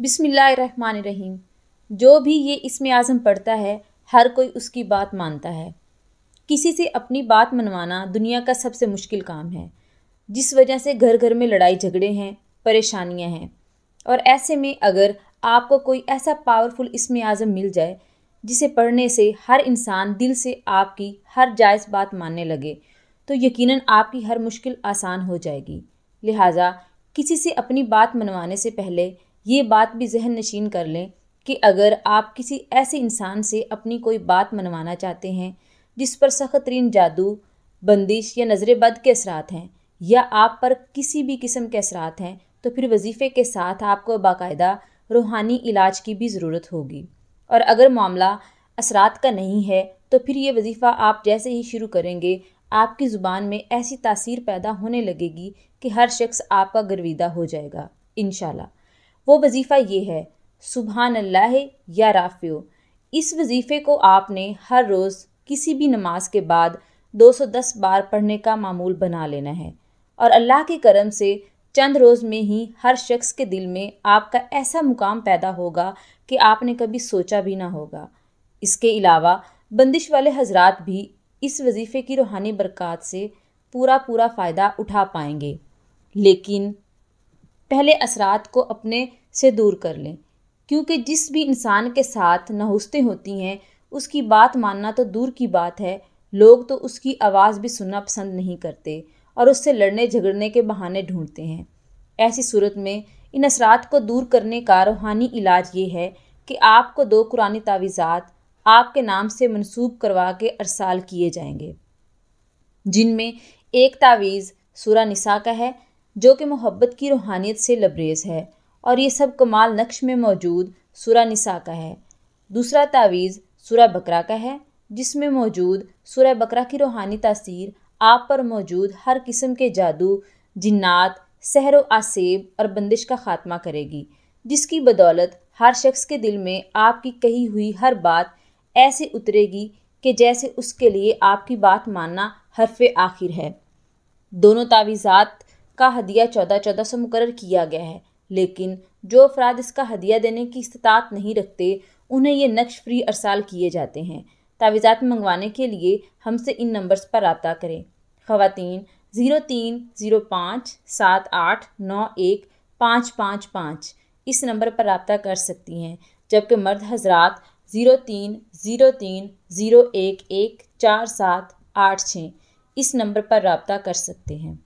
रहीम जो भी ये इसमें आज़म पढ़ता है हर कोई उसकी बात मानता है किसी से अपनी बात मनवाना दुनिया का सबसे मुश्किल काम है जिस वजह से घर घर में लड़ाई झगड़े हैं परेशानियां हैं और ऐसे में अगर आपको कोई ऐसा पावरफुल इसमें आज़म मिल जाए जिसे पढ़ने से हर इंसान दिल से आपकी हर जायज़ बात मानने लगे तो यकीनन आपकी हर मुश्किल आसान हो जाएगी लिहाजा किसी से अपनी बात मनवाने से पहले ये बात भी जहन नशीन कर लें कि अगर आप किसी ऐसे इंसान से अपनी कोई बात मनवाना चाहते हैं जिस पर सख्त तरीन जादू बंदिश या नज़र बद के असरात हैं या आप पर किसी भी किस्म के असरात हैं तो फिर वजीफ़े के साथ आपको बाकायदा रूहानी इलाज की भी ज़रूरत होगी और अगर मामला असरात का नहीं है तो फिर ये वजीफ़ा आप जैसे ही शुरू करेंगे आपकी ज़ुबान में ऐसी तासीर पैदा होने लगेगी कि हर शख्स आपका गर्विदा हो जाएगा इन वो वजीफ़ा ये है सुबहान अल्लाह या राफ़ियो इस वजीफ़े को आपने हर रोज़ किसी भी नमाज के बाद 210 बार पढ़ने का मामूल बना लेना है और अल्लाह के करम से चंद रोज़ में ही हर शख्स के दिल में आपका ऐसा मुकाम पैदा होगा कि आपने कभी सोचा भी ना होगा इसके अलावा बंदिश वाले हजरात भी इस वजीफ़े की रूहानी बरक़ात से पूरा पूरा फ़ायदा उठा पाएंगे लेकिन पहले असरात को अपने से दूर कर लें क्योंकि जिस भी इंसान के साथ नहुस्तें होती हैं उसकी बात मानना तो दूर की बात है लोग तो उसकी आवाज़ भी सुनना पसंद नहीं करते और उससे लड़ने झगड़ने के बहाने ढूंढते हैं ऐसी सूरत में इन असरात को दूर करने का रूहानी इलाज ये है कि आपको दो कुरानी तावीज़ात आपके नाम से मनसूब करवा के अरसाल किए जाएंगे जिनमें एक तावीज़ सूरा निसा का है जो कि मोहब्बत की रूहानियत से लबरेज है और ये सब कमाल नक्श में मौजूद सुरा निसा का है दूसरा तावीज़ सुरा बकरा का है जिसमें मौजूद सुरा बकरा की रूहानी तासीर आप पर मौजूद हर किस्म के जादू जिन्नात सहर आसेब और बंदिश का खात्मा करेगी जिसकी बदौलत हर शख्स के दिल में आपकी कही हुई हर बात ऐसे उतरेगी कि जैसे उसके लिए आपकी बात मानना हरफ आखिर है दोनों तावीज़ात का हदिया चौदह चौदह सौ मुकर किया गया है लेकिन जो अफराद इसका हदिया देने की इस्तात नहीं रखते उन्हें ये नक्श फ्री अरसाल किए जाते हैं तावीज़ात मंगवाने के लिए हमसे इन नंबर्स पर रबता करें ख़वातीन ज़ीरो तीन ज़ीरो पाँच सात आठ नौ एक पाँच पाँच पाँच इस नंबर पर रबता कर सकती हैं जबकि मर्द हजरात ज़ीरो तीन ज़ीरो तीन ज़ीरो एक एक चार सात आठ छः इस नंबर पर रबता कर सकते हैं